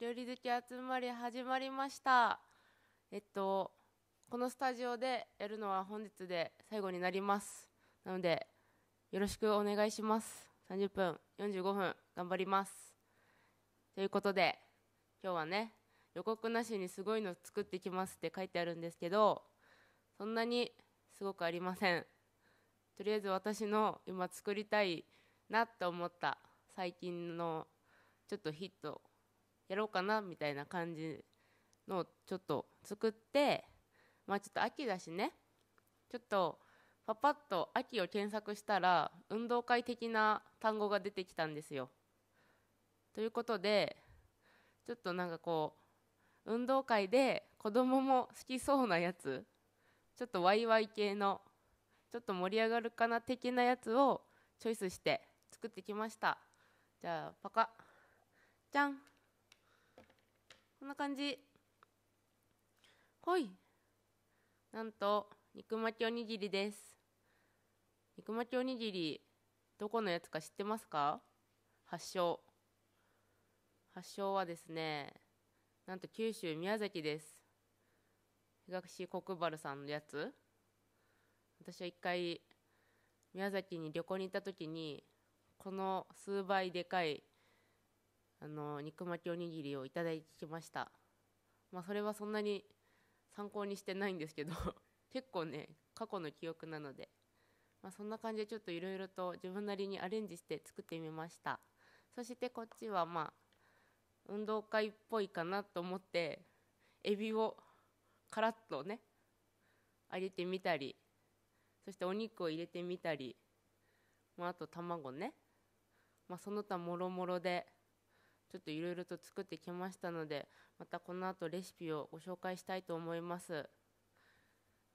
料理好き集まり始まりましたえっとこのスタジオでやるのは本日で最後になりますなのでよろしくお願いします30分45分頑張りますということで今日はね予告なしにすごいの作ってきますって書いてあるんですけどそんなにすごくありませんとりあえず私の今作りたいなと思った最近のちょっとヒットやろうかなみたいな感じのちょっと作ってまあちょっと秋だしねちょっとパパッと秋を検索したら運動会的な単語が出てきたんですよ。ということでちょっとなんかこう運動会で子供も好きそうなやつちょっとワイワイ系のちょっと盛り上がるかな的なやつをチョイスして作ってきましたじゃあパカじゃん感じほいなんと肉巻きおにぎりです肉巻きおにぎりどこのやつか知ってますか発祥発祥はですねなんと九州宮崎です東国原さんのやつ私は一回宮崎に旅行に行った時にこの数倍でかいあの肉巻きおにぎりをいただきました、まあ、それはそんなに参考にしてないんですけど 結構ね過去の記憶なので、まあ、そんな感じでちょっといろいろと自分なりにアレンジして作ってみましたそしてこっちはまあ運動会っぽいかなと思ってエビをカラッとね揚げてみたりそしてお肉を入れてみたり、まあ、あと卵ね、まあ、その他もろもろでちょっといろいろと作ってきましたのでまたこの後レシピをご紹介したいと思います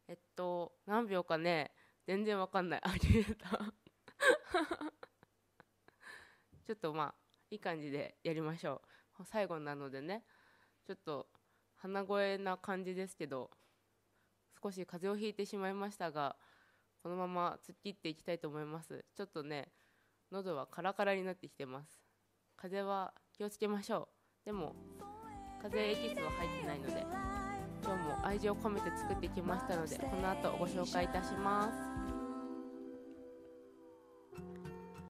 えっと何秒かね全然わかんない ありがとう ちょっとまあいい感じでやりましょう最後なのでねちょっと鼻声な感じですけど少し風邪をひいてしまいましたがこのまま突っ切っていきたいと思いますちょっとね喉はカラカラになってきてます風邪は気をつけましょうでも風邪エキスは入ってないので今日も愛情を込めて作ってきましたのでこの後ご紹介いたします